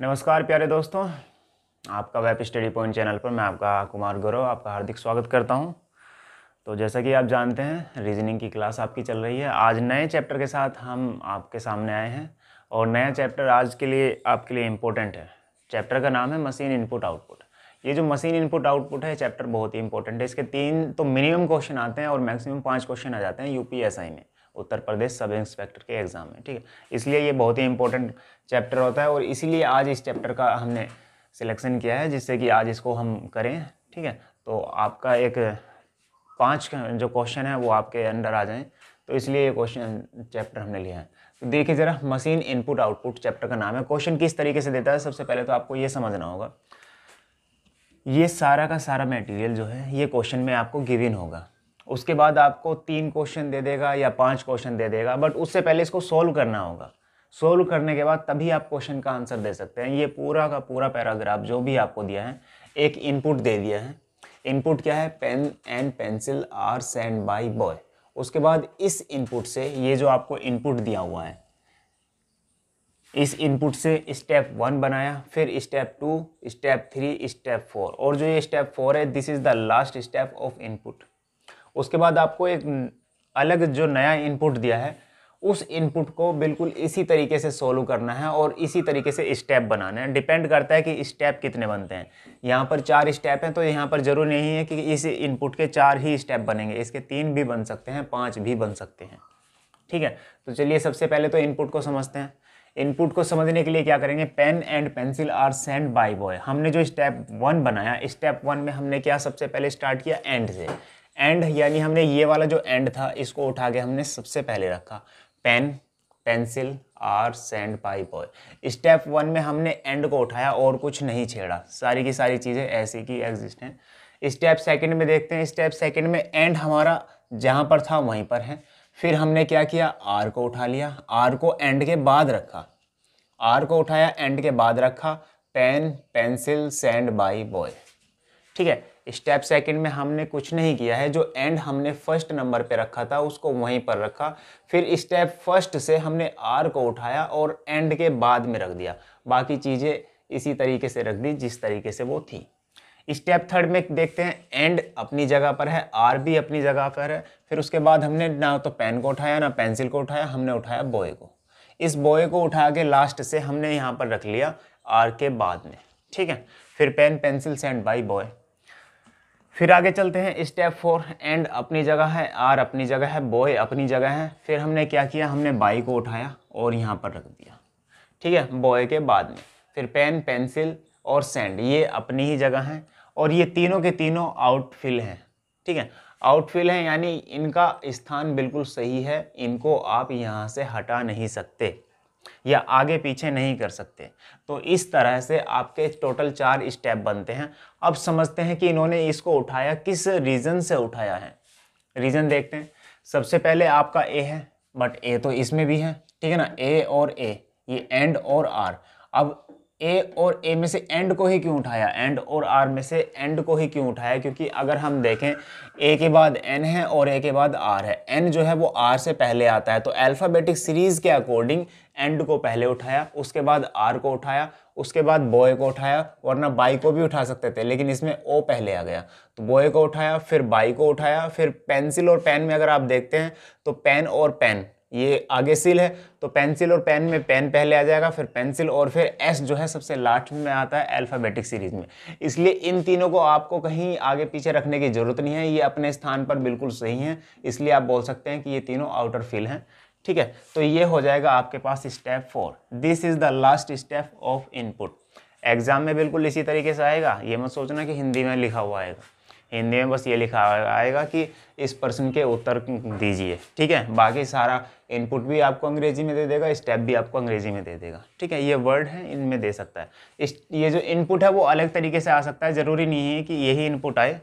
नमस्कार प्यारे दोस्तों आपका वेब स्टडी पॉइंट चैनल पर मैं आपका कुमार गौरव आपका हार्दिक स्वागत करता हूं तो जैसा कि आप जानते हैं रीजनिंग की क्लास आपकी चल रही है आज नए चैप्टर के साथ हम आपके सामने आए हैं और नया चैप्टर आज के लिए आपके लिए इम्पोर्टेंट है चैप्टर का नाम है मशीन इनपुट आउटपुट ये जो मशीन इनपुट आउटपुट है चैप्टर बहुत ही इंपॉर्टेंट है इसके तीन तो मिनिमम क्वेश्चन आते हैं और मैक्सिमम पाँच क्वेश्चन आ जाते हैं यू में उत्तर प्रदेश सब इंस्पेक्टर के एग्ज़ाम में ठीक है इसलिए ये बहुत ही इंपॉर्टेंट चैप्टर होता है और इसीलिए आज इस चैप्टर का हमने सिलेक्शन किया है जिससे कि आज इसको हम करें ठीक है तो आपका एक पाँच जो क्वेश्चन है वो आपके अंडर आ जाएँ तो इसलिए ये क्वेश्चन चैप्टर हमने लिया है तो देखिए ज़रा मशीन इनपुट आउटपुट चैप्टर का नाम है क्वेश्चन किस तरीके से देता है सबसे पहले तो आपको ये समझना होगा ये सारा का सारा मटेरियल जो है ये क्वेश्चन में आपको गिविन होगा उसके बाद आपको तीन क्वेश्चन दे देगा या पांच क्वेश्चन दे देगा बट उससे पहले इसको सोल्व करना होगा सोल्व करने के बाद तभी आप क्वेश्चन का आंसर दे सकते हैं ये पूरा का पूरा पैराग्राफ जो भी आपको दिया है एक इनपुट दे दिया है इनपुट क्या है pen and pencil are send by boy उसके बाद इस इनपुट से ये जो आपको इनपुट दिया हुआ है इस इनपुट से स्टेप वन बनाया फिर step two step three step four और जो ये स्टेप फोर है this is the last step of input उसके बाद आपको एक अलग जो नया इनपुट दिया है उस इनपुट को बिल्कुल इसी तरीके से सोल्व करना है और इसी तरीके से स्टेप बनाना है डिपेंड करता है कि स्टेप कितने बनते हैं यहाँ पर चार स्टेप हैं तो यहाँ पर ज़रूर नहीं है कि इस इनपुट के चार ही स्टेप बनेंगे इसके तीन भी बन सकते हैं पाँच भी बन सकते हैं ठीक है तो चलिए सबसे पहले तो इनपुट को समझते हैं इनपुट को समझने के लिए क्या करेंगे pen and pencil are send by boy हमने जो स्टेप वन बनाया स्टेप वन में हमने क्या सबसे पहले स्टार्ट किया एंड से एंड यानी हमने ये वाला जो एंड था इसको उठा के हमने सबसे पहले रखा pen pencil are send pipe और स्टेप वन में हमने एंड को उठाया और कुछ नहीं छेड़ा सारी की सारी चीज़ें ऐसी की एग्जिस्टेंट स्टेप सेकंड में देखते हैं स्टेप सेकंड में एंड हमारा जहाँ पर था वहीं पर है फिर हमने क्या किया आर को उठा लिया आर को एंड के बाद रखा आर को उठाया एंड के बाद रखा pen pencil send by boy ठीक है स्टेप सेकंड में हमने कुछ नहीं किया है जो एंड हमने फर्स्ट नंबर पे रखा था उसको वहीं पर रखा फिर स्टेप फर्स्ट से हमने आर को उठाया और एंड के बाद में रख दिया बाकी चीज़ें इसी तरीके से रख दी जिस तरीके से वो थी स्टेप थर्ड में देखते हैं एंड अपनी जगह पर है आर भी अपनी जगह पर है फिर उसके बाद हमने ना तो पेन को उठाया ना पेंसिल को उठाया हमने उठाया बॉय को इस बॉय को उठा के लास्ट से हमने यहाँ पर रख लिया आर के बाद में ठीक है फिर pen pencil send by boy फिर आगे चलते हैं स्टेप फोर एंड अपनी जगह है आर अपनी जगह है बॉय अपनी जगह है फिर हमने क्या किया हमने बाई को उठाया और यहाँ पर रख दिया ठीक है बॉय के बाद में फिर पेन पेंसिल और सेंड ये अपनी ही जगह हैं और ये तीनों के तीनों आउटफिल हैं ठीक है आउटफिल हैं यानी इनका स्थान बिल्कुल सही है इनको आप यहाँ से हटा नहीं सकते या आगे पीछे नहीं कर सकते तो इस तरह से आपके टोटल चार स्टेप बनते हैं अब समझते हैं कि इन्होंने इसको उठाया किस रीज़न से उठाया है रीज़न देखते हैं सबसे पहले आपका ए है बट ए तो इसमें भी है ठीक है ना ए और ए ये एंड और आर अब ए और ए में से एंड को ही क्यों उठाया एंड और आर में से एंड को ही क्यों उठाया क्योंकि अगर हम देखें ए के बाद एन है और ए के बाद आर है एन जो है वो आर से पहले आता है तो अल्फ़ाबेटिक सीरीज़ के अकॉर्डिंग एंड को पहले उठाया उसके बाद आर को उठाया उसके बाद बॉय को उठाया वरना बाई को भी उठा सकते थे लेकिन इसमें ओ पहले आ गया तो बॉय को उठाया फिर बाई को उठाया फिर पेंसिल और पेन में अगर आप देखते हैं तो पेन और पेन ये आगे सील है तो पेंसिल और पेन में पेन पहले आ जाएगा फिर पेंसिल और फिर एस जो है सबसे लास्ट में आता है अल्फ़ाबेटिक सीरीज में इसलिए इन तीनों को आपको कहीं आगे पीछे रखने की ज़रूरत नहीं है ये अपने स्थान पर बिल्कुल सही हैं इसलिए आप बोल सकते हैं कि ये तीनों आउटर फील हैं ठीक है तो ये हो जाएगा आपके पास step four this is the last step of input exam में बिल्कुल इसी तरीके से आएगा ये मत सोचना कि हिंदी में लिखा हुआ आएगा हिंदी में बस ये लिखा आएगा कि इस प्रश्न के उत्तर दीजिए ठीक है बाकी सारा इनपुट भी आपको अंग्रेजी में दे देगा स्टेप भी आपको अंग्रेजी में दे देगा ठीक है ये वर्ड है इनमें दे सकता है इस ये जो इनपुट है वो अलग तरीके से आ सकता है ज़रूरी नहीं है कि यही इनपुट आए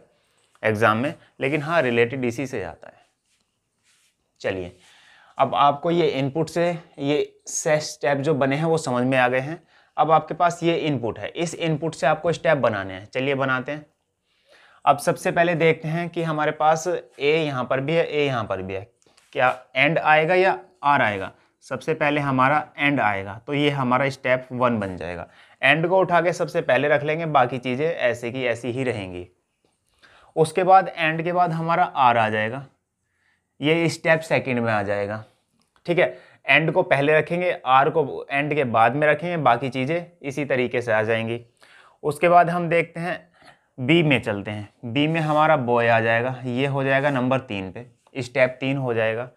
एग्ज़ाम में लेकिन हाँ रिलेटेड इसी से आता है चलिए अब आपको ये इनपुट से ये से स्टेप जो बने हैं वो समझ में आ गए हैं अब आपके पास ये इनपुट है इस इनपुट से आपको स्टेप बनाने हैं चलिए बनाते हैं अब सबसे पहले देखते हैं कि हमारे पास ए यहाँ पर भी है ए यहाँ पर भी है क्या एंड आएगा या आर आएगा सबसे पहले हमारा एंड आएगा तो ये हमारा स्टेप वन बन जाएगा एंड को उठा के सबसे पहले रख लेंगे बाकी चीज़ें ऐसे की ऐसी ही रहेंगी उसके बाद एंड के बाद हमारा आर आ जाएगा ये स्टेप सेकंड में आ जाएगा ठीक है एंड को पहले रखेंगे आर को एंड के बाद में रखेंगे बाकी चीज़ें इसी तरीके से आ जाएंगी उसके बाद हम देखते हैं बी में चलते हैं बी में हमारा बॉय आ जाएगा ये हो जाएगा नंबर तीन पे स्टेप तीन हो जाएगा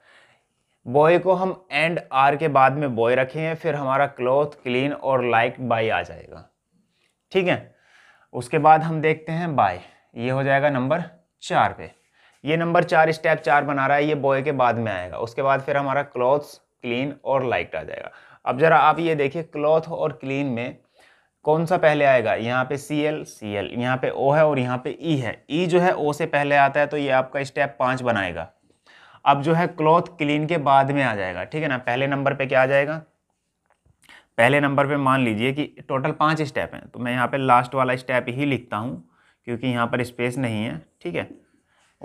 बॉय को हम एंड आर के बाद में बॉय रखे हैं फिर हमारा क्लॉथ क्लीन और लाइक बाई आ जाएगा ठीक है उसके बाद हम देखते हैं बाय ये हो जाएगा नंबर चार पे ये नंबर चार स्टेप चार बना रहा है ये बॉय के बाद में आएगा उसके बाद फिर हमारा क्लॉथ्स क्लीन और लाइट आ जाएगा अब जरा आप ये देखिए क्लॉथ और क्लीन में कौन सा पहले आएगा यहाँ पे सी एल सी एल यहाँ पे ओ है और यहाँ पे ई e है ई e जो है ओ से पहले आता है तो ये आपका स्टेप पाँच बनाएगा अब जो है क्लॉथ क्लीन के बाद में आ जाएगा ठीक है ना पहले नंबर पे क्या आ जाएगा पहले नंबर पे मान लीजिए कि टोटल पाँच स्टेप हैं तो मैं यहाँ पे लास्ट वाला स्टेप ही लिखता हूँ क्योंकि यहाँ पर स्पेस नहीं है ठीक है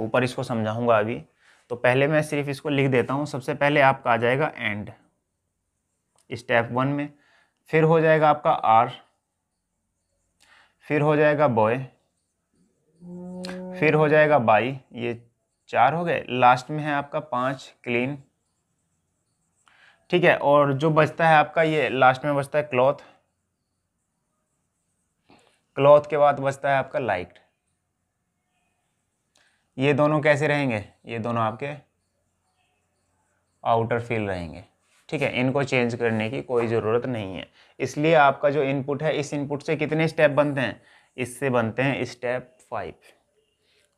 ऊपर इसको समझाऊँगा अभी तो पहले मैं सिर्फ इसको लिख देता हूँ सबसे पहले आपका आ जाएगा एंड स्टेप वन में फिर हो जाएगा आपका आर फिर हो जाएगा बॉय फिर हो जाएगा बाई ये चार हो गए लास्ट में है आपका पाँच क्लीन ठीक है और जो बचता है आपका ये लास्ट में बचता है क्लॉथ क्लॉथ के बाद बचता है आपका लाइट ये दोनों कैसे रहेंगे ये दोनों आपके आउटर फील रहेंगे ठीक है इनको चेंज करने की कोई ज़रूरत नहीं है इसलिए आपका जो इनपुट है इस इनपुट से कितने स्टेप बनते हैं इससे बनते हैं स्टेप फाइव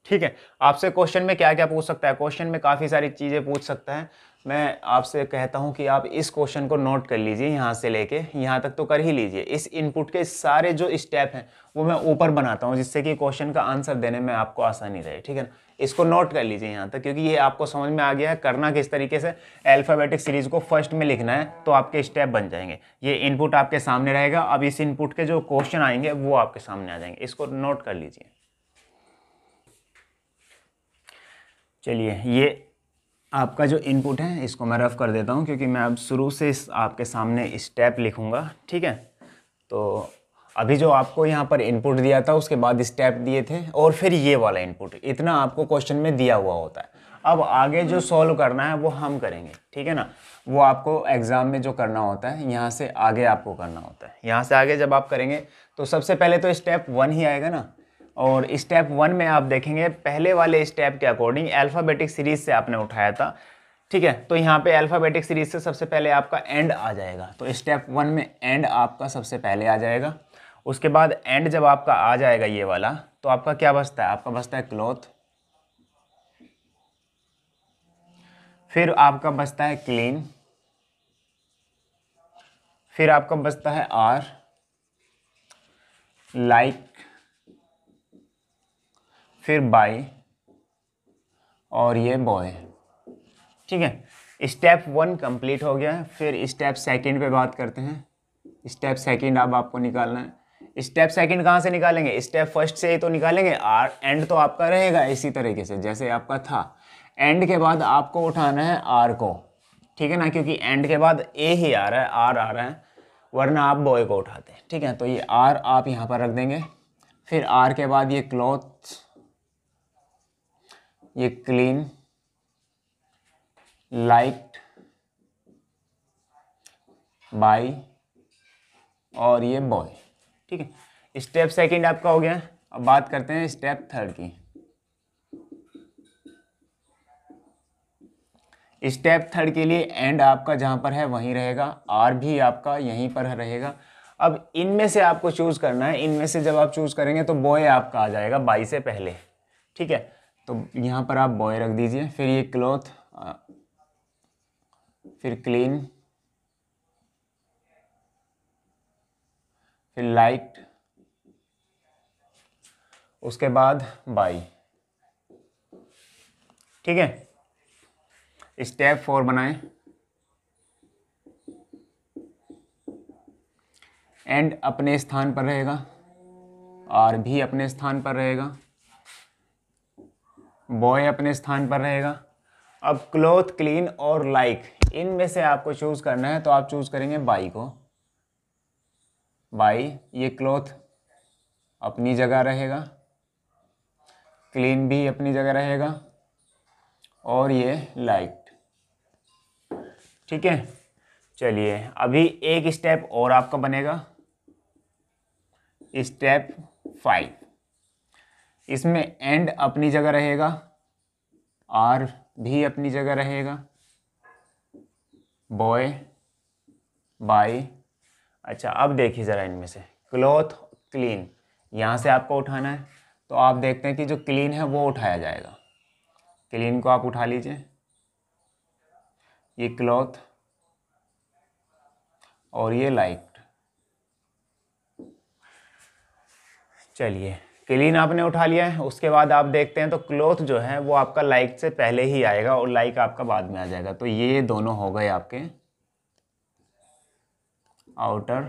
ठीक है आपसे क्वेश्चन में क्या क्या पूछ सकता है क्वेश्चन में काफ़ी सारी चीज़ें पूछ सकता है मैं आपसे कहता हूं कि आप इस क्वेश्चन को नोट कर लीजिए यहाँ से लेके यहाँ तक तो कर ही लीजिए इस इनपुट के सारे जो स्टेप हैं वो मैं ऊपर बनाता हूँ जिससे कि क्वेश्चन का आंसर देने में आपको आसानी रहे ठीक है ना इसको नोट कर लीजिए यहाँ तक क्योंकि ये आपको समझ में आ गया है करना किस तरीके से अल्फ़ाबेटिक सीरीज़ को फर्स्ट में लिखना है तो आपके स्टेप बन जाएंगे ये इनपुट आपके सामने रहेगा अब इस इनपुट के जो क्वेश्चन आएंगे वो आपके सामने आ जाएंगे इसको नोट कर लीजिए चलिए ये आपका जो इनपुट है इसको मैं रफ़ कर देता हूँ क्योंकि मैं अब शुरू से इस आपके सामने स्टेप लिखूँगा ठीक है तो अभी जो आपको यहाँ पर इनपुट दिया था उसके बाद स्टेप दिए थे और फिर ये वाला इनपुट इतना आपको क्वेश्चन में दिया हुआ होता है अब आगे जो सॉल्व करना है वो हम करेंगे ठीक है ना वो आपको एग्ज़ाम में जो करना होता है यहाँ से आगे आपको करना होता है यहाँ से आगे जब आप करेंगे तो सबसे पहले तो स्टेप वन ही आएगा ना और स्टेप वन में आप देखेंगे पहले वाले स्टेप के अकॉर्डिंग अल्फ़ाबेटिक सीरीज से आपने उठाया था ठीक है तो यहाँ पे अल्फ़ाबेटिक सीरीज से सबसे पहले आपका एंड आ जाएगा तो स्टेप वन में एंड आपका सबसे पहले आ जाएगा उसके बाद एंड जब आपका आ जाएगा ये वाला तो आपका क्या बचता है आपका बचता है क्लोथ फिर आपका बचता है क्लीन फिर आपका बचता है आर लाइक फिर बाय और ये बॉय ठीक है स्टेप वन कंप्लीट हो गया है फिर स्टेप सेकंड पे बात करते हैं स्टेप सेकंड अब आपको निकालना है स्टेप सेकंड कहाँ से निकालेंगे स्टेप फर्स्ट से ही तो निकालेंगे आर एंड तो आपका रहेगा इसी तरीके से जैसे आपका था एंड के बाद आपको उठाना है आर को ठीक है ना क्योंकि एंड के बाद ए ही आ रहा है आर आ रहा है वरना आप बॉय को उठाते हैं ठीक है तो ये आर आप यहाँ पर रख देंगे फिर आर के बाद ये क्लॉथ ये क्लीन लाइट बाई और ये बॉय ठीक है स्टेप सेकंड आपका हो गया अब बात करते हैं स्टेप थर्ड की स्टेप थर्ड के लिए एंड आपका जहां पर है वहीं रहेगा आर भी आपका यहीं पर रहेगा अब इनमें से आपको चूज़ करना है इनमें से जब आप चूज़ करेंगे तो बॉय आपका आ जाएगा बाई से पहले ठीक है तो यहां पर आप बॉय रख दीजिए फिर ये क्लॉथ फिर क्लीन फिर लाइक्ड उसके बाद बाई ठीक है स्टेप फोर बनाएं एंड अपने स्थान पर रहेगा आर भी अपने स्थान पर रहेगा बॉय अपने स्थान पर रहेगा अब क्लोथ क्लीन और लाइक like, इनमें से आपको चूज़ करना है तो आप चूज़ करेंगे बाई को बाई ये क्लॉथ अपनी जगह रहेगा क्लीन भी अपनी जगह रहेगा और ये लाइट ठीक है चलिए अभी एक स्टेप और आपका बनेगा स्टेप फाइव इसमें एंड अपनी जगह रहेगा आर भी अपनी जगह रहेगा बॉय बाई अच्छा अब देखिए ज़रा इनमें से क्लॉथ क्लीन यहाँ से आपको उठाना है तो आप देखते हैं कि जो क्लीन है वो उठाया जाएगा क्लीन को आप उठा लीजिए ये क्लॉथ और ये लाइट चलिए क्लीन आपने उठा लिया है उसके बाद आप देखते हैं तो क्लॉथ जो है वो आपका लाइक से पहले ही आएगा और लाइक आपका बाद में आ जाएगा तो ये दोनों हो गए आपके आउटर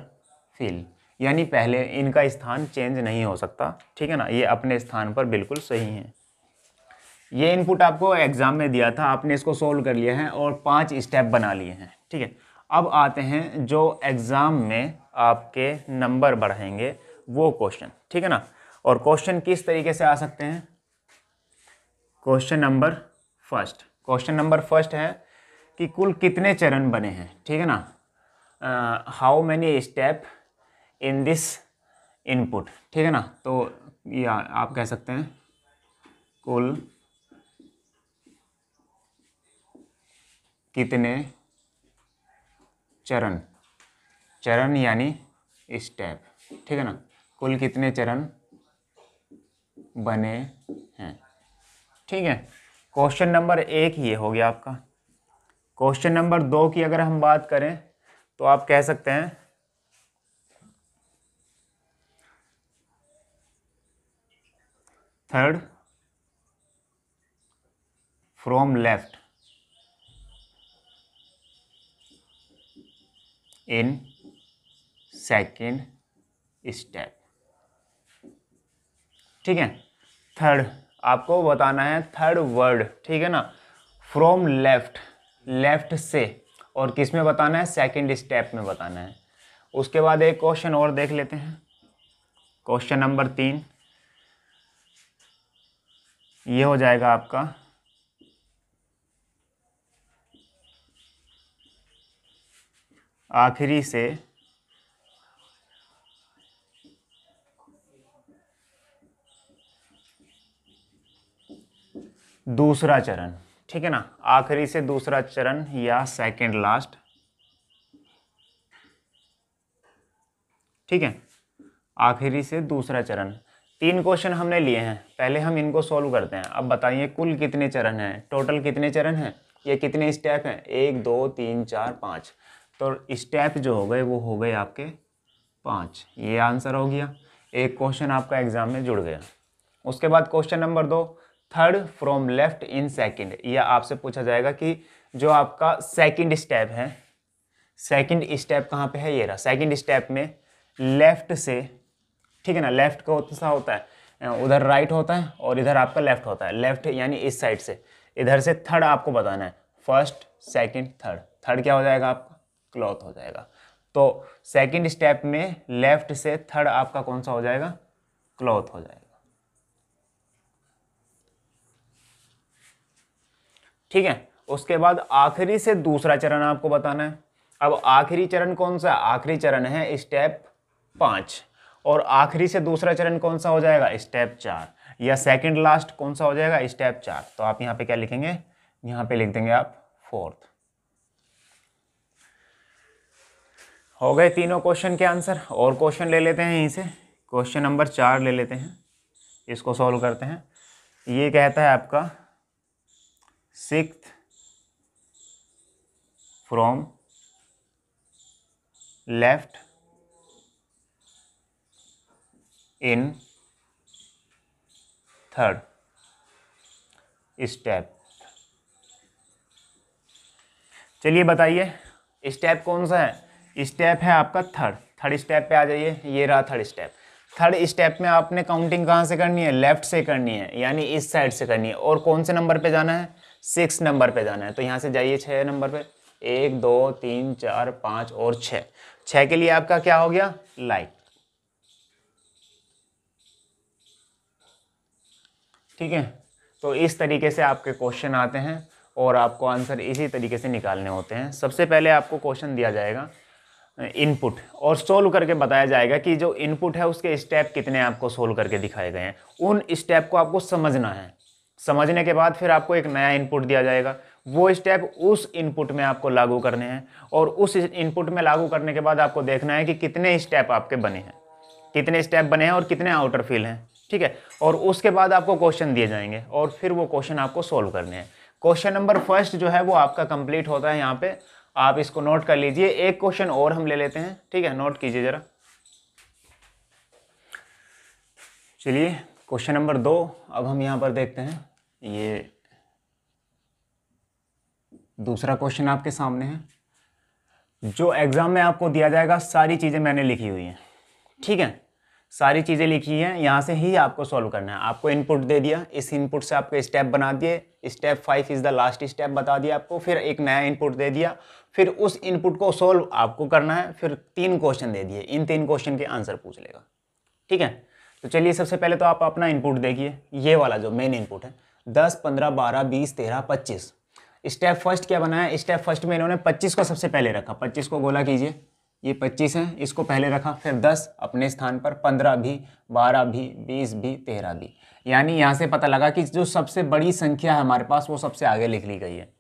फील यानी पहले इनका स्थान चेंज नहीं हो सकता ठीक है ना ये अपने स्थान पर बिल्कुल सही हैं ये इनपुट आपको एग्ज़ाम में दिया था आपने इसको सोल्व कर लिया है और पांच स्टेप बना लिए हैं ठीक है अब आते हैं जो एग्ज़ाम में आपके नंबर बढ़ाएंगे वो क्वेश्चन ठीक है ना और क्वेश्चन किस तरीके से आ सकते हैं question number first question number first है कि कुल कितने चरण बने हैं ठीक है ना how many step in this input ठीक है ना तो ये आप कह सकते हैं कुल कितने चरण चरण यानी स्टेप ठीक है ना कुल कितने चरण बने हैं ठीक है क्वेश्चन नंबर एक ये हो गया आपका क्वेश्चन नंबर दो की अगर हम बात करें तो आप कह सकते हैं third from left in second step ठीक है थर्ड आपको बताना है थर्ड वर्ड ठीक है ना फ्रॉम लेफ्ट लेफ्ट से और किस में बताना है सेकंड स्टेप में बताना है उसके बाद एक क्वेश्चन और देख लेते हैं क्वेश्चन नंबर तीन ये हो जाएगा आपका आखिरी से दूसरा चरण ठीक है ना आखिरी से दूसरा चरण या सेकंड लास्ट ठीक है आखिरी से दूसरा चरण तीन क्वेश्चन हमने लिए हैं पहले हम इनको सॉल्व करते हैं अब बताइए कुल कितने चरण हैं टोटल कितने चरण हैं या कितने स्टेप हैं एक दो तीन चार पाँच तो स्टेप जो हो गए वो हो गए आपके पाँच ये आंसर हो गया एक क्वेश्चन आपका एग्ज़ाम में जुड़ गया उसके बाद क्वेश्चन नंबर दो third from left in second यह आपसे पूछा जाएगा कि जो आपका सेकंड स्टेप है सेकंड स्टेप कहाँ पे है ये रहा सेकंड स्टेप में लेफ्ट से ठीक है ना लेफ्ट का सा होता है उधर राइट होता है और इधर आपका लेफ्ट होता है लेफ्ट यानी इस साइड से इधर से थर्ड आपको बताना है फर्स्ट सेकंड थर्ड थर्ड क्या हो जाएगा आपका क्लॉथ हो जाएगा तो सेकंड स्टेप में लेफ्ट से थर्ड आपका कौन सा हो जाएगा क्लॉथ हो जाएगा ठीक है उसके बाद आखिरी से दूसरा चरण आपको बताना है अब आखिरी चरण कौन सा आखिरी चरण है स्टेप पाँच और आखिरी से दूसरा चरण कौन सा हो जाएगा स्टेप चार या सेकंड लास्ट कौन सा हो जाएगा स्टेप चार तो आप यहाँ पे क्या लिखेंगे यहाँ पे लिख देंगे आप फोर्थ हो गए तीनों क्वेश्चन के आंसर और क्वेश्चन ले लेते हैं यहीं से क्वेश्चन नंबर चार ले लेते हैं इसको सॉल्व करते हैं ये कहता है आपका sixth from left in third step चलिए बताइए स्टेप कौन सा है स्टेप है आपका थर्ड थर्ड स्टेप पे आ जाइए ये रहा थर्ड स्टेप थर्ड स्टेप में आपने काउंटिंग कहाँ से करनी है लेफ्ट से करनी है यानी इस साइड से करनी है और कौन से नंबर पे जाना है सिक्स नंबर पे जाना है तो यहाँ से जाइए छः नंबर पे एक दो तीन चार पाँच और छः छः के लिए आपका क्या हो गया लाइक ठीक है तो इस तरीके से आपके क्वेश्चन आते हैं और आपको आंसर इसी तरीके से निकालने होते हैं सबसे पहले आपको क्वेश्चन दिया जाएगा इनपुट और सोल्व करके बताया जाएगा कि जो इनपुट है उसके स्टेप कितने आपको सोल्व करके दिखाए गए हैं उन स्टेप को आपको समझना है समझने के बाद फिर आपको एक नया इनपुट दिया जाएगा वो स्टेप उस इनपुट में आपको लागू करने हैं और उस इनपुट में लागू करने के बाद आपको देखना है कि कितने स्टेप आपके बने हैं कितने स्टेप बने हैं और कितने आउटर फील हैं ठीक है और उसके बाद आपको क्वेश्चन दिए जाएंगे और फिर वो क्वेश्चन आपको सोल्व करने हैं क्वेश्चन नंबर फर्स्ट जो है वो आपका कंप्लीट होता है यहाँ पे आप इसको नोट कर लीजिए एक क्वेश्चन और हम ले लेते हैं ठीक है नोट कीजिए ज़रा चलिए क्वेश्चन नंबर दो अब हम यहाँ पर देखते हैं ये दूसरा क्वेश्चन आपके सामने है जो एग्ज़ाम में आपको दिया जाएगा सारी चीज़ें मैंने लिखी हुई हैं ठीक है सारी चीज़ें लिखी हैं यहाँ से ही आपको सॉल्व करना है आपको इनपुट दे दिया इस इनपुट से आपके स्टेप बना दिए step five is the last step बता दिया आपको फिर एक नया इनपुट दे दिया फिर उस इनपुट को सॉल्व आपको करना है फिर तीन क्वेश्चन दे दिए इन तीन क्वेश्चन के आंसर पूछ लेगा ठीक है तो चलिए सबसे पहले तो आप अपना इनपुट देखिए ये वाला जो मेन इनपुट है दस पंद्रह बारह बीस तेरह पच्चीस स्टेप फर्स्ट क्या बनाया स्टेप फर्स्ट में इन्होंने पच्चीस को सबसे पहले रखा पच्चीस को गोला कीजिए ये पच्चीस है इसको पहले रखा फिर दस अपने स्थान पर पंद्रह भी बारह भी बीस भी तेरह भी यानी यहाँ से पता लगा कि जो सबसे बड़ी संख्या है हमारे पास वो सबसे आगे लिख ली गई है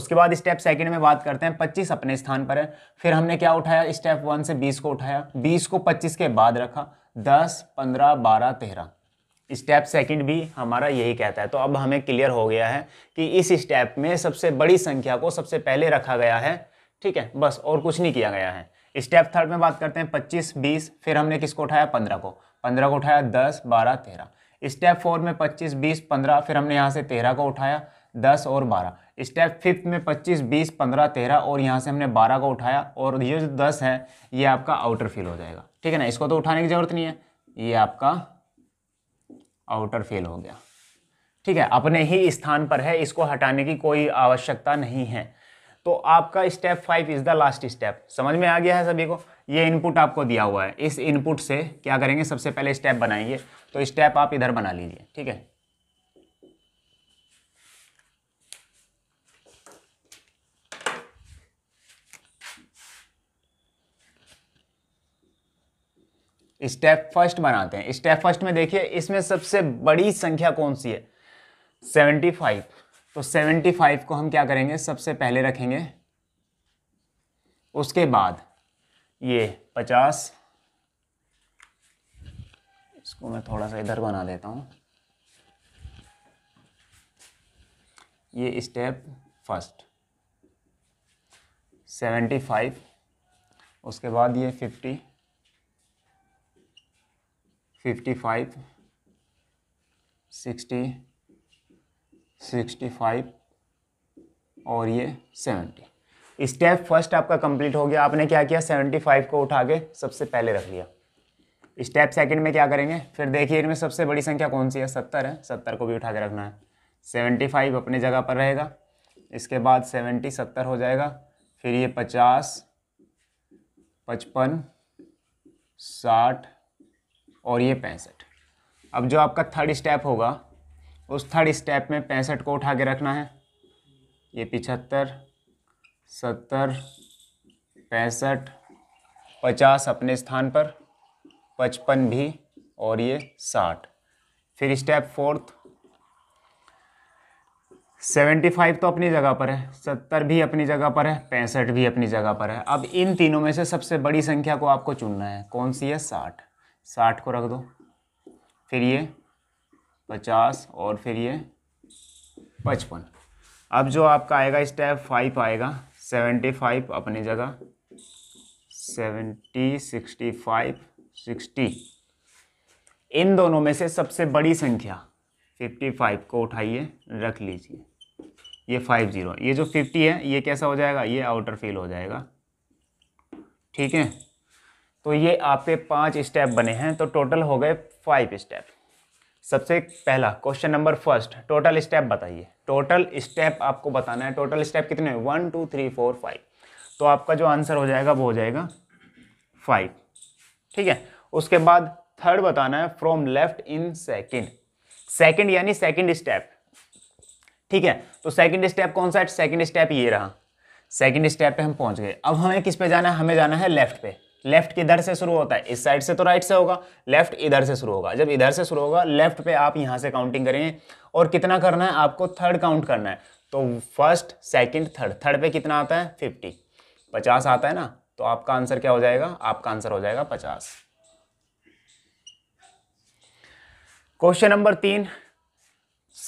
उसके बाद स्टेप सेकंड में बात करते हैं पच्चीस अपने स्थान पर है फिर हमने क्या उठाया स्टेप वन से बीस को उठाया बीस को पच्चीस के बाद रखा दस पंद्रह बारह तेरह स्टेप सेकंड भी हमारा यही कहता है तो अब हमें क्लियर हो गया है कि इस स्टेप में सबसे बड़ी संख्या को सबसे पहले रखा गया है ठीक है बस और कुछ नहीं किया गया है स्टेप थर्ड में बात करते हैं पच्चीस बीस फिर हमने किसको उठाया पंद्रह को पंद्रह को उठाया दस बारह तेरह स्टेप फोर में पच्चीस बीस पंद्रह फिर हमने यहाँ से तेरह को उठाया दस और बारह स्टेप फिफ्थ में पच्चीस बीस पंद्रह तेरह और यहाँ से हमने बारह को उठाया और ये जो दस है ये आपका आउटर फील हो जाएगा ठीक है ना इसको तो उठाने की ज़रूरत नहीं है ये आपका आउटर फेल हो गया ठीक है अपने ही स्थान पर है इसको हटाने की कोई आवश्यकता नहीं है तो आपका step five is the last step समझ में आ गया है सभी को ये इनपुट आपको दिया हुआ है इस इनपुट से क्या करेंगे सबसे पहले स्टेप बनाएंगे तो स्टेप आप इधर बना लीजिए ठीक है स्टेप फर्स्ट बनाते हैं स्टेप फर्स्ट में देखिए इसमें सबसे बड़ी संख्या कौन सी है 75 तो 75 को हम क्या करेंगे सबसे पहले रखेंगे उसके बाद ये 50 इसको मैं थोड़ा सा इधर बना देता हूँ ये स्टेप फर्स्ट 75 उसके बाद ये 50 fifty five sixty sixty five और ये सेवेंटी स्टेप फर्स्ट आपका कंप्लीट हो गया आपने क्या किया सेवेंटी फाइव को उठा के सबसे पहले रख लिया स्टेप सेकंड में क्या करेंगे फिर देखिए इनमें सबसे बड़ी संख्या कौन सी है सत्तर है सत्तर को भी उठा के रखना है सेवेंटी फाइव अपनी जगह पर रहेगा इसके बाद सेवेंटी सत्तर हो जाएगा फिर ये पचास पचपन साठ और ये पैंसठ अब जो आपका थर्ड स्टेप होगा उस थर्ड स्टेप में पैंसठ को उठा के रखना है ये पिछहत्तर सत्तर पैंसठ पचास अपने स्थान पर पचपन भी और ये साठ फिर स्टेप फोर्थ सेवेंटी फाइव तो अपनी जगह पर है सत्तर भी अपनी जगह पर है पैंसठ भी अपनी जगह पर है अब इन तीनों में से सबसे बड़ी संख्या को आपको चुनना है कौन सी है साठ साठ को रख दो फिर ये पचास और फिर ये पचपन अब जो आपका आएगा स्टेप फाइव आएगा सेवेंटी फाइव अपनी जगह सेवेंटी सिक्सटी फाइव सिक्सटी इन दोनों में से सबसे बड़ी संख्या फिफ्टी फाइव को उठाइए रख लीजिए ये फाइव ज़ीरो ये जो फिफ्टी है ये कैसा हो जाएगा ये आउटर फील हो जाएगा ठीक है तो ये आपके पांच स्टेप बने हैं तो टोटल हो गए फाइव स्टेप सबसे पहला question number first total step बताइए टोटल स्टेप आपको बताना है टोटल स्टेप कितने हैं one two three four five तो आपका जो आंसर हो जाएगा वो हो जाएगा फाइव ठीक है उसके बाद थर्ड बताना है from left in second second यानी सेकेंड स्टेप ठीक है तो सेकेंड स्टेप कौन सा है सेकेंड स्टेप ये रहा सेकेंड स्टेप पे हम पहुंच गए अब हमें किस पे जाना है हमें जाना है लेफ्ट पे लेफ्ट किधर से शुरू होता है इस साइड से तो राइट से होगा लेफ्ट इधर से शुरू होगा जब इधर से शुरू होगा लेफ्ट पे आप यहाँ से काउंटिंग करेंगे और कितना करना है आपको थर्ड काउंट करना है तो फर्स्ट सेकंड थर्ड थर्ड पे कितना आता है फिफ्टी पचास आता है ना तो आपका आंसर क्या हो जाएगा आपका आंसर हो जाएगा पचास क्वेश्चन नंबर तीन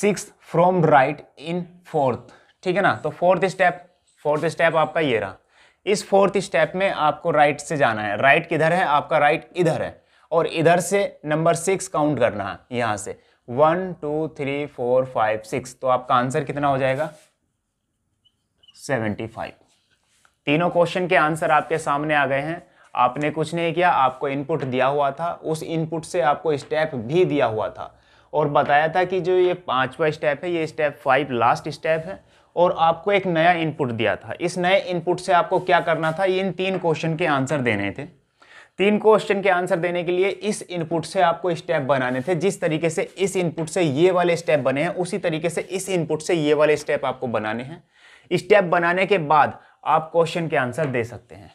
six from right in fourth ठीक है ना तो फोर्थ स्टेप फोर्थ स्टेप आपका ये रहा इस फोर्थ स्टेप में आपको राइट से जाना है राइट किधर है आपका राइट इधर है और इधर से नंबर सिक्स काउंट करना है यहाँ से one two three four five six तो आपका आंसर कितना हो जाएगा सेवेंटी फाइव तीनों क्वेश्चन के आंसर आपके सामने आ गए हैं आपने कुछ नहीं किया आपको इनपुट दिया हुआ था उस इनपुट से आपको स्टेप भी दिया हुआ था और बताया था कि जो ये पांचवा स्टेप है ये स्टेप फाइव लास्ट स्टेप है और आपको एक नया इनपुट दिया था इस नए इनपुट से आपको क्या करना था इन तीन क्वेश्चन के आंसर देने थे तीन क्वेश्चन के आंसर देने के लिए इस इनपुट से आपको स्टेप बनाने थे जिस तरीके से इस इनपुट से ये वाले स्टेप बने हैं उसी तरीके से इस इनपुट से ये वाले स्टेप आपको बनाने हैं स्टेप बनाने के बाद आप क्वेश्चन के आंसर दे सकते हैं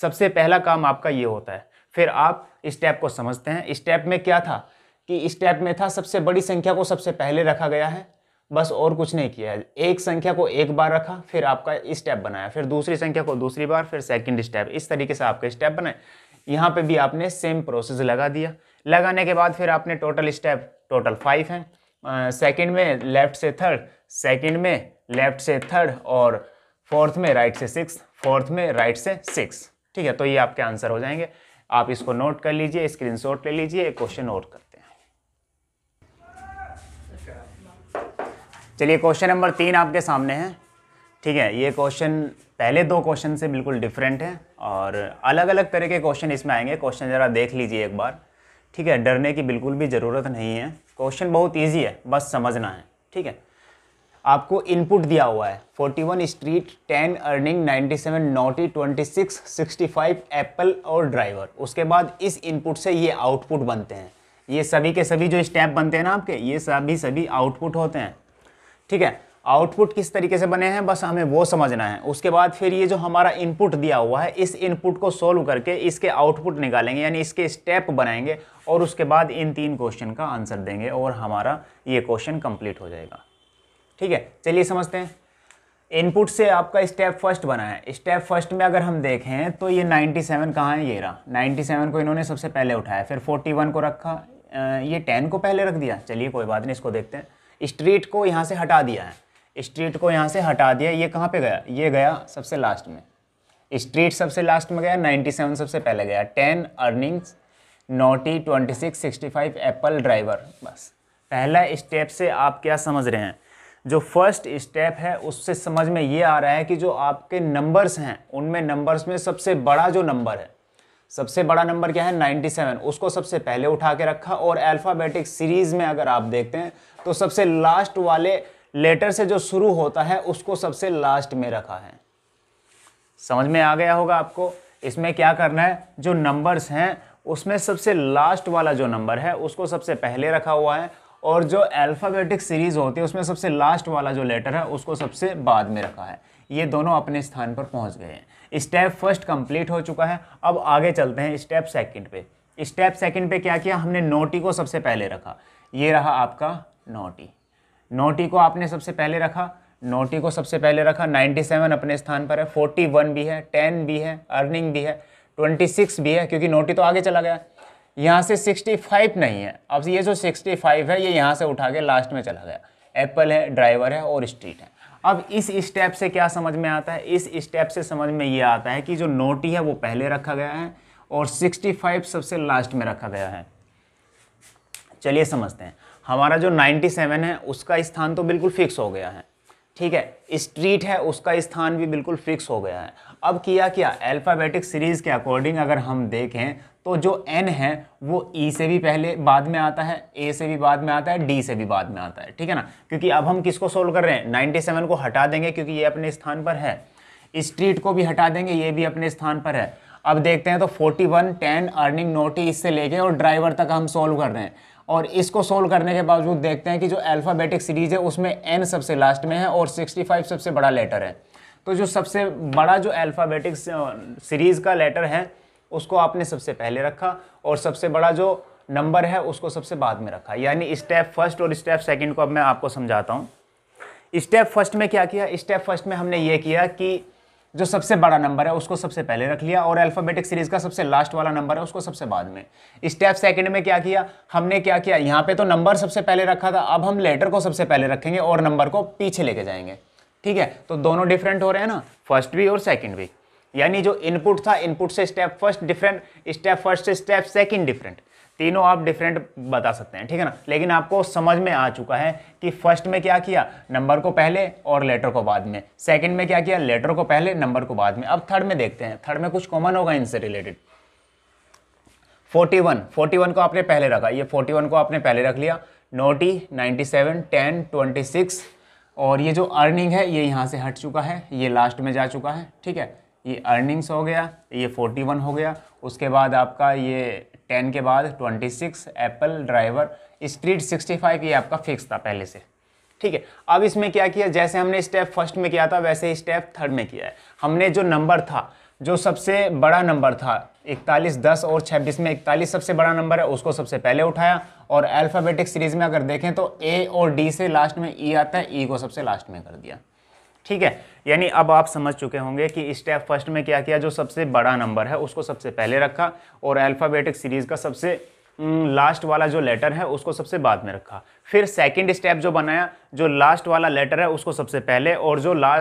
सबसे पहला काम आपका ये होता है फिर आप स्टेप को समझते हैं स्टेप में क्या था कि स्टेप में था सबसे बड़ी संख्या को सबसे पहले रखा गया है बस और कुछ नहीं किया है एक संख्या को एक बार रखा फिर आपका स्टेप बनाया फिर दूसरी संख्या को दूसरी बार फिर सेकंड स्टेप इस तरीके से आपके स्टेप बनाए यहाँ पे भी आपने सेम प्रोसेस लगा दिया लगाने के बाद फिर आपने टोटल स्टेप टोटल फाइव हैं सेकंड में लेफ्ट से थर्ड सेकंड में लेफ्ट से थर्ड और फोर्थ में राइट से सिक्स फोर्थ में राइट से सिक्स ठीक है तो ये आपके आंसर हो जाएंगे आप इसको नोट कर लीजिए स्क्रीनशॉट ले लीजिए क्वेश्चन और कर चलिए क्वेश्चन नंबर तीन आपके सामने है ठीक है ये क्वेश्चन पहले दो क्वेश्चन से बिल्कुल डिफरेंट है और अलग अलग तरह के क्वेश्चन इसमें आएंगे क्वेश्चन ज़रा देख लीजिए एक बार ठीक है डरने की बिल्कुल भी ज़रूरत नहीं है क्वेश्चन बहुत ईजी है बस समझना है ठीक है आपको इनपुट दिया हुआ है 41 street 10 earning 97 ninety sixty five apple और ड्राइवर उसके बाद इस इनपुट से ये आउटपुट बनते हैं ये सभी के सभी जो स्टेप बनते हैं ना आपके ये सभी सभी आउटपुट होते हैं ठीक है आउटपुट किस तरीके से बने हैं बस हमें वो समझना है उसके बाद फिर ये जो हमारा इनपुट दिया हुआ है इस इनपुट को सोल्व करके इसके आउटपुट निकालेंगे यानी इसके स्टेप बनाएंगे और उसके बाद इन तीन क्वेश्चन का आंसर देंगे और हमारा ये क्वेश्चन कंप्लीट हो जाएगा ठीक है चलिए समझते हैं इनपुट से आपका स्टेप फर्स्ट बना है स्टेप फर्स्ट में अगर हम देखें तो ये 97 सेवन कहाँ है ये रहा सेवन को इन्होंने सबसे पहले उठाया फिर 41 को रखा ये 10 को पहले रख दिया चलिए कोई बात नहीं इसको देखते हैं स्ट्रीट को यहाँ से हटा दिया है स्ट्रीट को यहाँ से हटा दिया ये कहाँ पे गया ये गया सबसे लास्ट में स्ट्रीट सबसे लास्ट में गया 97 सबसे पहले गया 10 अर्निंग्स नोटी 26 65 एप्पल ड्राइवर बस पहला स्टेप से आप क्या समझ रहे हैं जो फर्स्ट स्टेप है उससे समझ में ये आ रहा है कि जो आपके नंबर्स हैं उनमें नंबर्स में सबसे बड़ा जो नंबर है सबसे बड़ा नंबर क्या है 97 उसको सबसे पहले उठा के रखा और अल्फ़ाबेटिक सीरीज़ में अगर आप देखते हैं तो सबसे लास्ट वाले लेटर से जो शुरू होता है उसको सबसे लास्ट में रखा है समझ में आ गया होगा आपको इसमें क्या करना है जो नंबर्स हैं उसमें सबसे लास्ट वाला जो नंबर है उसको सबसे पहले रखा हुआ है और जो अल्फ़ाबेटिक सीरीज़ होती है उसमें सबसे लास्ट वाला जो लेटर है उसको सबसे बाद में रखा है ये दोनों अपने स्थान पर पहुंच गए हैं स्टेप फर्स्ट कंप्लीट हो चुका है अब आगे चलते हैं स्टेप सेकंड पे स्टेप सेकंड पे क्या किया हमने नोटी को सबसे पहले रखा ये रहा आपका नोटी नोटी को आपने सबसे पहले रखा नोटी को सबसे पहले रखा 97 अपने स्थान पर है 41 भी है 10 भी है अर्निंग भी है 26 भी है क्योंकि नोटी तो आगे चला गया यहाँ से 65 नहीं है अब ये जो 65 है ये यहाँ से उठा के लास्ट में चला गया एप्पल है ड्राइवर है और स्ट्रीट है अब इस स्टेप से क्या समझ में आता है इस स्टेप से समझ में ये आता है कि जो नोटी है वो पहले रखा गया है और 65 सबसे लास्ट में रखा गया है चलिए समझते हैं हमारा जो 97 है उसका स्थान तो बिल्कुल फिक्स हो गया है ठीक है स्ट्रीट है उसका स्थान भी बिल्कुल फिक्स हो गया है अब किया क्या अल्फ़ाबेटिक सीरीज़ के अकॉर्डिंग अगर हम देखें तो जो एन है वो ई e से भी पहले बाद में आता है ए से भी बाद में आता है डी से भी बाद में आता है ठीक है ना क्योंकि अब हम किसको सोल्व कर रहे हैं नाइन्टी को हटा देंगे क्योंकि ये अपने स्थान पर है स्ट्रीट को भी हटा देंगे ये भी अपने स्थान पर है अब देखते हैं तो 41, 10, अर्निंग नोटी इससे लेके और ड्राइवर तक हम सोल्व कर रहे हैं और इसको सोल्व करने के बावजूद देखते हैं कि जो अल्फ़ाबेटिक सीरीज़ है उसमें एन सबसे लास्ट में है और 65 सबसे बड़ा लेटर है तो जो सबसे बड़ा जो अल्फ़ाबेटिक सीरीज़ का लेटर है उसको आपने सबसे पहले रखा और सबसे बड़ा जो नंबर है उसको सबसे बाद में रखा यानी स्टेप फर्स्ट और स्टेप सेकेंड को अब मैं आपको समझाता हूँ स्टेप फर्स्ट में क्या किया स्टेप फर्स्ट में हमने ये किया कि जो सबसे बड़ा नंबर है उसको सबसे पहले रख लिया और अल्फाबेटिक सीरीज का सबसे लास्ट वाला नंबर है उसको सबसे बाद में स्टेप सेकंड में क्या किया हमने क्या किया यहाँ पे तो नंबर सबसे पहले रखा था अब हम लेटर को सबसे पहले रखेंगे और नंबर को पीछे लेके जाएंगे ठीक है तो दोनों डिफरेंट हो रहे हैं ना फर्स्ट भी और सेकेंड भी यानी जो इनपुट था इनपुट से step first different step first से स्टेप सेकेंड डिफरेंट तीनों आप डिफरेंट बता सकते हैं ठीक है ना लेकिन आपको समझ में आ चुका है कि फर्स्ट में क्या किया नंबर को पहले और लेटर को बाद में सेकंड में क्या किया लेटर को पहले नंबर को बाद में अब थर्ड में देखते हैं थर्ड में कुछ कॉमन होगा इनसे रिलेटेड 41 41 को आपने पहले रखा ये 41 को आपने पहले रख लिया नोटी 97 10 26 और ये जो अर्निंग है ये यहाँ से हट चुका है ये लास्ट में जा चुका है ठीक है ये अर्निंग्स हो गया ये 41 हो गया उसके बाद आपका ये टेन के बाद twenty six apple driver street sixty five ये आपका फिक्स था पहले से ठीक है अब इसमें क्या किया जैसे हमने स्टेप फर्स्ट में किया था वैसे ही स्टेप थर्ड में किया है हमने जो नंबर था जो सबसे बड़ा नंबर था इकतालीस दस और छब्बीस में इकतालीस सबसे बड़ा नंबर है उसको सबसे पहले उठाया और अल्फ़ाबेटिक सीरीज़ में अगर देखें तो ए और डी से लास्ट में ई e आता है ई e को सबसे लास्ट में कर दिया ठीक है यानी अब आप समझ चुके होंगे कि स्टेप फर्स्ट में क्या किया जो सबसे बड़ा नंबर है उसको सबसे पहले रखा और अल्फ़ाबेटिक सीरीज़ का सबसे लास्ट वाला जो लेटर है उसको सबसे बाद में रखा फिर सेकंड स्टेप जो बनाया जो लास्ट वाला लेटर है उसको सबसे पहले और जो ला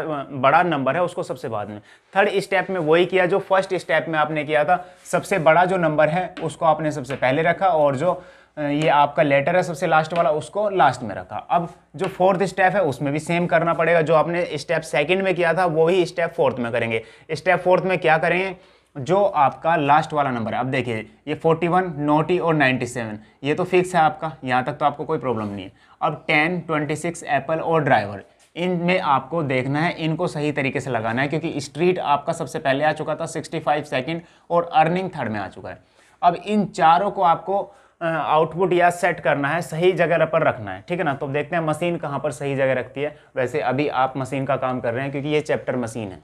बड़ा नंबर है उसको सबसे बाद में थर्ड स्टेप में वही किया जो फर्स्ट स्टेप में आपने किया था सबसे बड़ा जो नंबर है उसको आपने सबसे पहले रखा और जो ये आपका लेटर है सबसे लास्ट वाला उसको लास्ट में रखा अब जो फोर्थ स्टेप है उसमें भी सेम करना पड़ेगा जो आपने स्टेप सेकंड में किया था वही स्टेप फोर्थ में करेंगे स्टेप फोर्थ में क्या करेंगे जो आपका लास्ट वाला नंबर है अब देखिए ये 41, नोटी और 97 ये तो फिक्स है आपका यहाँ तक तो आपको कोई प्रॉब्लम नहीं है अब ट्वेंटी सिक्स एप्पल और ड्राइवर इनमें आपको देखना है इनको सही तरीके से लगाना है क्योंकि स्ट्रीट आपका सबसे पहले आ चुका था 65 सेकेंड और अर्निंग थर्ड में आ चुका है अब इन चारों को आपको आउटपुट या सेट करना है सही जगह पर रखना है ठीक है ना तो देखते हैं मशीन कहाँ पर सही जगह रखती है वैसे अभी आप मशीन का काम कर रहे हैं क्योंकि ये चैप्टर मशीन है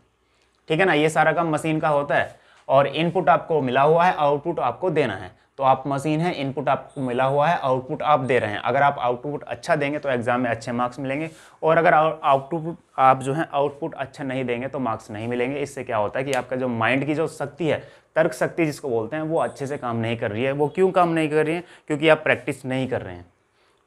ठीक है ना ये सारा काम मशीन का होता है और इनपुट आपको मिला हुआ है आउटपुट आपको देना है तो आप मशीन है इनपुट आपको मिला हुआ है आउटपुट आप दे रहे हैं अगर आप आउटपुट अच्छा देंगे तो एग्ज़ाम में अच्छे मार्क्स मिलेंगे और अगर आउटपुट आप जो है आउटपुट अच्छा नहीं देंगे तो मार्क्स नहीं मिलेंगे इससे क्या होता है कि आपका जो माइंड की जो शक्ति है तर्क शक्ति जिसको बोलते हैं वो अच्छे से काम नहीं कर रही है वो क्यों काम नहीं कर रही है क्योंकि आप प्रैक्टिस नहीं कर रहे हैं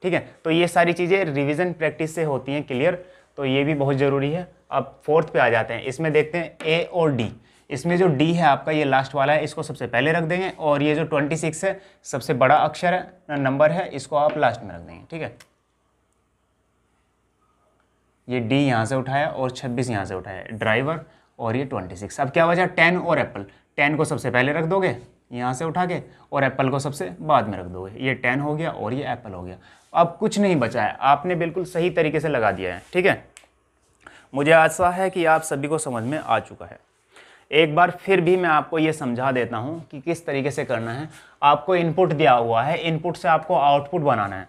ठीक है तो ये सारी चीज़ें रिविज़न प्रैक्टिस से होती हैं क्लियर तो ये भी बहुत ज़रूरी है अब फोर्थ पे आ जाते हैं इसमें देखते हैं ए और डी इसमें जो डी है आपका ये लास्ट वाला है इसको सबसे पहले रख देंगे और ये जो ट्वेंटी सिक्स है सबसे बड़ा अक्षर है नंबर है इसको आप लास्ट में रख देंगे ठीक है ये डी यहाँ से उठाया और छब्बीस यहाँ से उठाया ड्राइवर और ये ट्वेंटी सिक्स अब क्या वजह टेन और एप्पल टेन को सबसे पहले रख दोगे यहाँ से उठा के और एप्पल को सबसे बाद में रख दोगे ये टेन हो गया और ये एप्पल हो गया अब कुछ नहीं बचा है आपने बिल्कुल सही तरीके से लगा दिया है ठीक है मुझे आशा है कि आप सभी को समझ में आ चुका है एक बार फिर भी मैं आपको ये समझा देता हूँ कि किस तरीके से करना है आपको इनपुट दिया हुआ है इनपुट से आपको आउटपुट बनाना है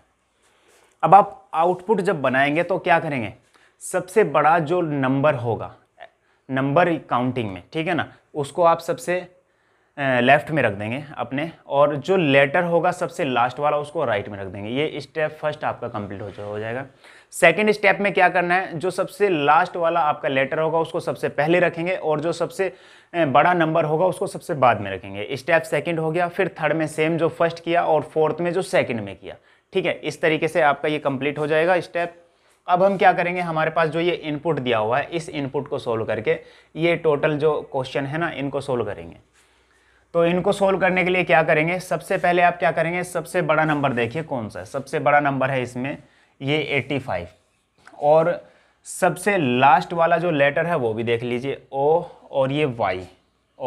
अब आप आउटपुट जब बनाएंगे तो क्या करेंगे सबसे बड़ा जो नंबर होगा नंबर काउंटिंग में ठीक है ना उसको आप सबसे लेफ़्ट में रख देंगे अपने और जो लेटर होगा सबसे लास्ट वाला उसको राइट में रख देंगे ये स्टेप फर्स्ट आपका कंप्लीट हो जाएगा सेकेंड स्टेप में क्या करना है जो सबसे लास्ट वाला आपका लेटर होगा उसको सबसे पहले रखेंगे और जो सबसे बड़ा नंबर होगा उसको सबसे बाद में रखेंगे स्टेप सेकेंड हो गया फिर थर्ड में सेम जो फर्स्ट किया और फोर्थ में जो सेकेंड में किया ठीक है इस तरीके से आपका ये कंप्लीट हो जाएगा स्टेप अब हम क्या करेंगे हमारे पास जो ये इनपुट दिया हुआ है इस इनपुट को सोल्व करके ये टोटल जो क्वेश्चन है ना इनको सोल्व करेंगे तो इनको सोल्व करने के लिए क्या करेंगे सबसे पहले आप क्या करेंगे सबसे बड़ा नंबर देखिए कौन सा सबसे बड़ा नंबर है इसमें ये 85 और सबसे लास्ट वाला जो लेटर है वो भी देख लीजिए ओ और ये वाई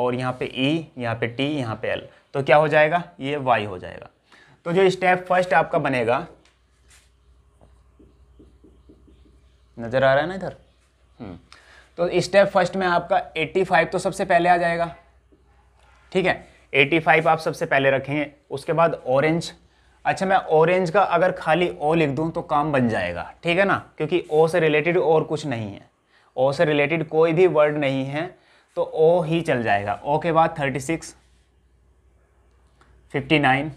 और यहाँ पे ई e, यहाँ पे टी यहाँ पे एल तो क्या हो जाएगा ये वाई हो जाएगा तो जो स्टेप फर्स्ट आपका बनेगा नज़र आ रहा है ना इधर हम्म। तो स्टेप फर्स्ट में आपका 85 तो सबसे पहले आ जाएगा ठीक है 85 आप सबसे पहले रखेंगे उसके बाद ऑरेंज अच्छा मैं ऑरेंज का अगर खाली ओ लिख दूँ तो काम बन जाएगा ठीक है ना क्योंकि ओ से रिलेटेड और कुछ नहीं है ओ से रिलेटेड कोई भी वर्ड नहीं है तो ओ ही चल जाएगा ओ के बाद thirty six fifty nine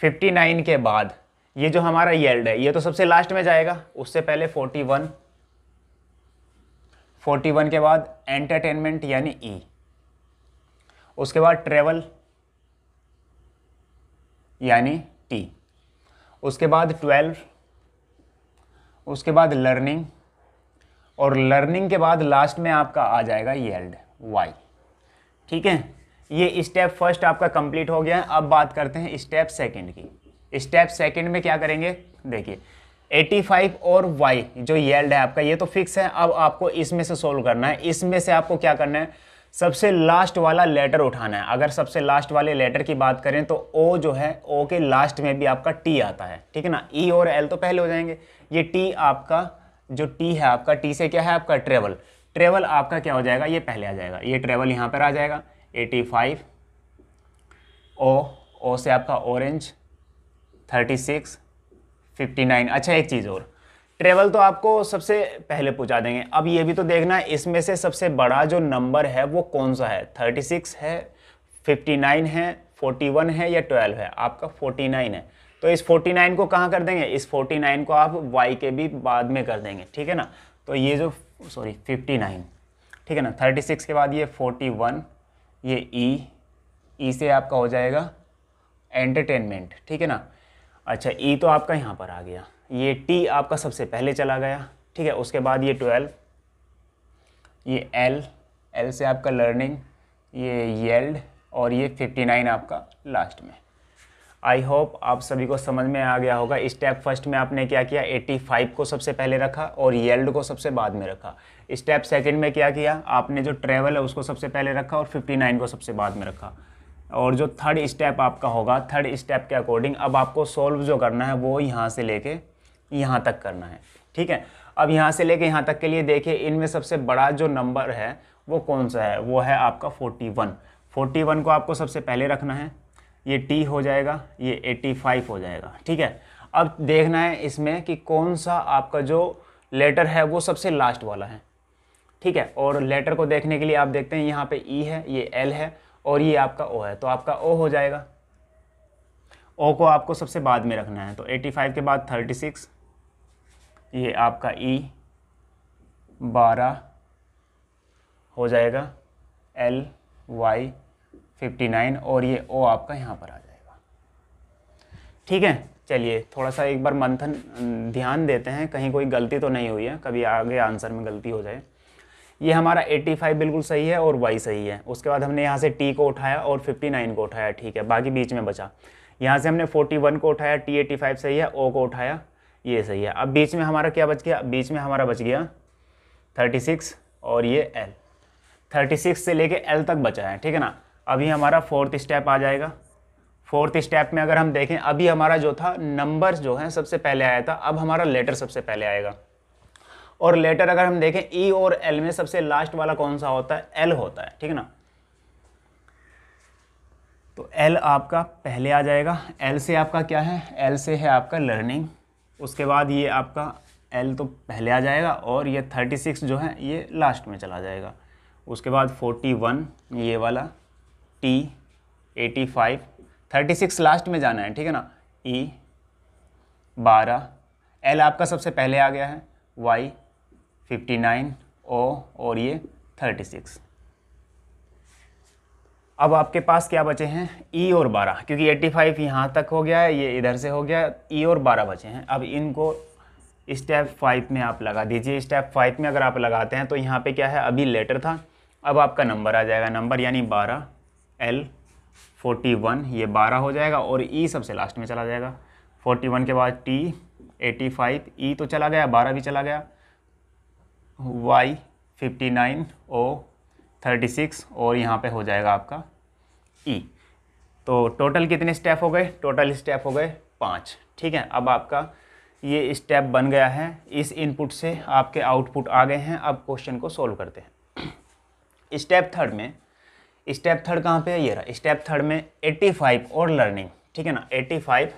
fifty nine के बाद ये जो हमारा येल्ड है ये तो सबसे लास्ट में जाएगा उससे पहले फोर्टी वन फोर्टी वन के बाद एंटरटेनमेंट यानी ई e, उसके बाद ट्रेवल यानी टी उसके बाद ट्वेल्व उसके बाद लर्निंग और लर्निंग के बाद लास्ट में आपका आ जाएगा येल्ड वाई ठीक है ये स्टेप फर्स्ट आपका कंप्लीट हो गया अब बात करते हैं स्टेप सेकंड की स्टेप सेकंड में क्या करेंगे देखिए 85 और y जो येल्ड है आपका ये तो फिक्स है अब आपको इसमें से सोल्व करना है इसमें से आपको क्या करना है सबसे लास्ट वाला लेटर उठाना है अगर सबसे लास्ट वाले लेटर की बात करें तो ओ जो है ओ के लास्ट में भी आपका टी आता है ठीक है ना ई e और एल तो पहले हो जाएंगे ये टी आपका जो टी है आपका टी से क्या है आपका ट्रेवल ट्रेवल आपका क्या हो जाएगा ये पहले आ जाएगा ये ट्रेवल यहाँ पर आ जाएगा एटी फाइव ओ ओ से आपका orange thirty six fifty nine अच्छा एक चीज़ और ट्रेवल तो आपको सबसे पहले पूछा देंगे अब ये भी तो देखना है इसमें से सबसे बड़ा जो नंबर है वो कौन सा है 36 है 59 है 41 है या 12 है आपका 49 है तो इस 49 को कहाँ कर देंगे इस 49 को आप y के भी बाद में कर देंगे ठीक है ना तो ये जो सॉरी 59 ठीक है ना 36 के बाद ये 41 ये e e से आपका हो जाएगा एंटरटेनमेंट ठीक है ना अच्छा ई e तो आपका यहाँ पर आ गया ये टी आपका सबसे पहले चला गया ठीक है उसके बाद ये ट्वेल्व ये एल एल से आपका लर्निंग ये येल्ड और ये फिफ्टी नाइन आपका लास्ट में आई होप आप सभी को समझ में आ गया होगा स्टेप फर्स्ट में आपने क्या किया 85 को सबसे पहले रखा और येल्ड को सबसे बाद में रखा स्टेप सेकंड में क्या किया आपने जो ट्रेवल है उसको सबसे पहले रखा और 59 को सबसे बाद में रखा और जो थर्ड स्टेप आपका होगा थर्ड स्टेप के अकॉर्डिंग अब आपको सॉल्व जो करना है वो यहाँ से लेके यहाँ तक करना है ठीक है अब यहाँ से लेके यहाँ तक के लिए देखिए इनमें सबसे बड़ा जो नंबर है वो कौन सा है वो है आपका 41 41 को आपको सबसे पहले रखना है ये टी हो जाएगा ये 85 हो जाएगा ठीक है अब देखना है इसमें कि कौन सा आपका जो लेटर है वो सबसे लास्ट वाला है ठीक है और लेटर को देखने के लिए आप देखते हैं यहाँ पर ई है ये एल है और ये आपका ओ है तो आपका ओ हो जाएगा ओ को आपको सबसे बाद में रखना है तो 85 के बाद 36 ये आपका ई e बारह हो जाएगा एल वाई फिफ्टी नाइन और ये ओ आपका यहाँ पर आ जाएगा ठीक है चलिए थोड़ा सा एक बार मंथन ध्यान देते हैं कहीं कोई गलती तो नहीं हुई है कभी आगे आंसर में गलती हो जाए ये हमारा 85 बिल्कुल सही है और y सही है उसके बाद हमने यहाँ से t को उठाया और 59 को उठाया ठीक है बाकी बीच में बचा यहाँ से हमने 41 को उठाया t 85 सही है o को उठाया ये सही है अब बीच में हमारा क्या बच गया बीच में हमारा बच गया थर्टी सिक्स और ये एल थर्टी सिक्स से लेके एल तक बचा है ठीक है ना अभी हमारा फोर्थ स्टेप आ जाएगा फोर्थ स्टेप में अगर हम देखें अभी हमारा जो था नंबर जो है सबसे पहले आया था अब हमारा लेटर सबसे पहले आएगा और लेटर अगर हम देखें ई e और एल में सबसे लास्ट वाला कौन सा होता है एल होता है ठीक है ना तो एल आपका पहले आ जाएगा एल से आपका क्या है एल से है आपका लर्निंग उसके बाद ये आपका एल तो पहले आ जाएगा और ये थर्टी सिक्स जो है ये लास्ट में चला जाएगा उसके बाद फोर्टी वन ये वाला T eighty five thirty six last में जाना है ठीक है ना ई e, बारह एल आपका सबसे पहले आ गया है वाई फिफ्टी नाइन ओ और ये थर्टी सिक्स अब आपके पास क्या बचे हैं ई e और बारह क्योंकि 85 फाइव यहाँ तक हो गया है ये इधर से हो गया ई e और बारह बचे हैं अब इनको स्टेप फाइव में आप लगा दीजिए स्टेप फाइव में अगर आप लगाते हैं तो यहाँ पे क्या है अभी लेटर था अब आपका नंबर आ जाएगा नंबर यानी बारह एल फोर्टी वन ये बारह हो जाएगा और ई e सबसे लास्ट में चला जाएगा फोर्टी वन के बाद टी एटी फाइव ई तो चला गया बारह भी चला गया Y fifty nine O thirty six और यहाँ पे हो जाएगा आपका ई e. तो टोटल कितने स्टेप हो गए टोटल स्टेप हो गए पाँच ठीक है अब आपका ये स्टेप बन गया है इस इनपुट से आपके आउटपुट आ गए हैं अब क्वेश्चन को सोल्व करते हैं स्टेप थर्ड में स्टेप थर्ड कहाँ पे है ये रहा स्टेप थर्ड में 85 और लर्निंग ठीक है ना 85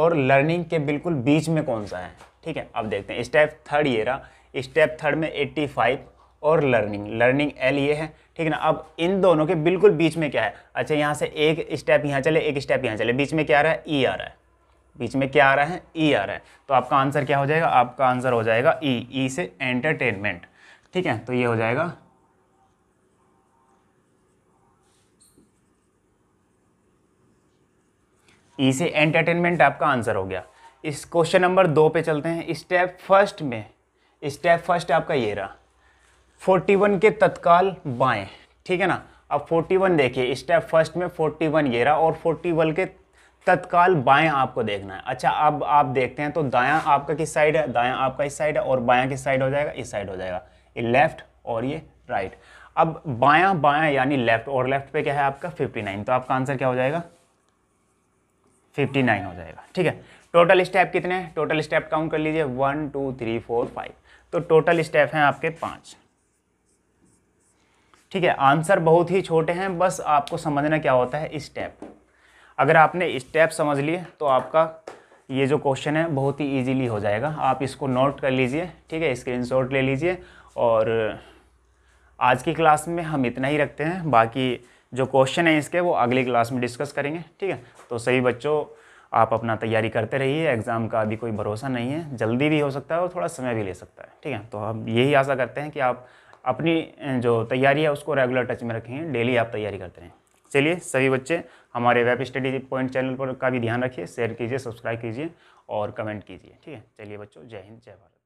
और लर्निंग के बिल्कुल बीच में कौन सा है ठीक है अब देखते हैं स्टेप थर्ड ये रहा स्टेप थर्ड में 85 और लर्निंग लर्निंग एल ये है ठीक है ना अब इन दोनों के बिल्कुल बीच में क्या है अच्छा यहाँ से एक स्टेप यहाँ चले एक स्टेप यहाँ चले बीच में क्या आ रहा है ई e आ रहा है बीच में क्या आ रहा है ई e आ रहा है तो आपका आंसर क्या हो जाएगा आपका आंसर हो जाएगा ई e, ई से एंटरटेनमेंट ठीक है तो ये हो जाएगा ई से एंटरटेनमेंट आपका आंसर हो गया इस क्वेश्चन नंबर दो पे चलते हैं स्टेप फर्स्ट में स्टेप फर्स्ट आपका ये रहा 41 के तत्काल बाएं ठीक है ना अब 41 देखिए स्टेप फर्स्ट में 41 ये रहा और 41 के तत्काल बाएं आपको देखना है अच्छा अब आप देखते हैं तो दायां आपका किस साइड है दायां आपका इस साइड है और बायां किस साइड हो जाएगा इस साइड हो जाएगा ये लेफ्ट और ये राइट अब बायां बायां यानी लेफ्ट और लेफ्ट पे क्या है आपका 59 तो आपका आंसर क्या हो जाएगा 59 हो जाएगा ठीक है टोटल स्टेप कितने हैं टोटल स्टेप काउंट कर लीजिए one two three four five तो टोटल स्टेप हैं आपके पाँच ठीक है आंसर बहुत ही छोटे हैं बस आपको समझना क्या होता है स्टेप अगर आपने स्टेप समझ लिए तो आपका ये जो क्वेश्चन है बहुत ही इजीली हो जाएगा आप इसको नोट कर लीजिए ठीक है स्क्रीनशॉट ले लीजिए और आज की क्लास में हम इतना ही रखते हैं बाकी जो क्वेश्चन है इसके वो अगली क्लास में डिस्कस करेंगे ठीक है तो सही बच्चों आप अपना तैयारी करते रहिए एग्ज़ाम का अभी कोई भरोसा नहीं है जल्दी भी हो सकता है और थोड़ा समय भी ले सकता है ठीक है तो हम यही आशा करते हैं कि आप अपनी जो तैयारी है उसको रेगुलर टच में रखें डेली आप तैयारी करते रहें चलिए सभी बच्चे हमारे वेब स्टडी पॉइंट चैनल पर का भी ध्यान रखिए शेयर कीजिए सब्सक्राइब कीजिए और कमेंट कीजिए ठीक है चलिए बच्चों जय हिंद जय भारत